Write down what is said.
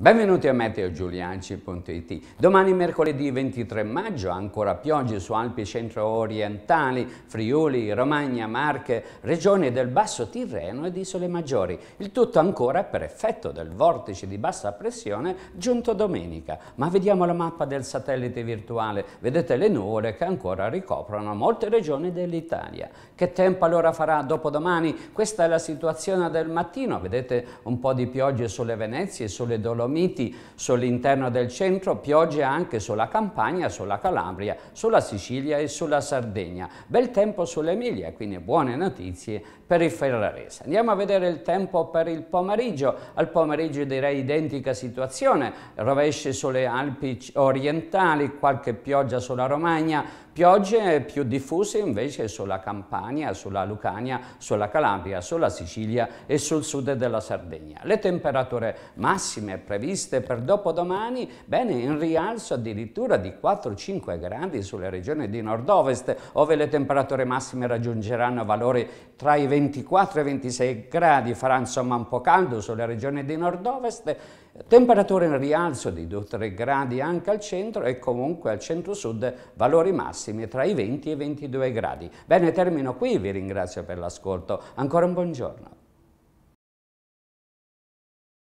Benvenuti a meteogiulianci.it. Domani mercoledì 23 maggio ancora piogge su Alpi centro-orientali, Friuli, Romagna, Marche, regioni del Basso Tirreno ed Isole Maggiori. Il tutto ancora per effetto del vortice di bassa pressione giunto domenica. Ma vediamo la mappa del satellite virtuale. Vedete le nuvole che ancora ricoprono molte regioni dell'Italia. Che tempo allora farà dopodomani? Questa è la situazione del mattino. Vedete un po' di piogge sulle Venezie e sulle Dolomiti Dolomiti, sull'interno del centro, piogge anche sulla Campania, sulla Calabria, sulla Sicilia e sulla Sardegna. Bel tempo sull'Emilia, quindi buone notizie per il Ferrarese. Andiamo a vedere il tempo per il pomeriggio. Al pomeriggio direi identica situazione, rovesce sulle Alpi orientali, qualche pioggia sulla Romagna, piogge più diffuse invece sulla Campania, sulla Lucania, sulla Calabria, sulla Sicilia e sul sud della Sardegna. Le temperature massime prevedute previste per dopodomani, bene, in rialzo addirittura di 4-5 gradi sulle regioni di nord-ovest, ove le temperature massime raggiungeranno valori tra i 24 e i 26 gradi, farà insomma un po' caldo sulle regioni di nord-ovest, Temperature in rialzo di 2-3 gradi anche al centro e comunque al centro-sud valori massimi tra i 20 e i 22 gradi. Bene, termino qui, vi ringrazio per l'ascolto. Ancora un buongiorno.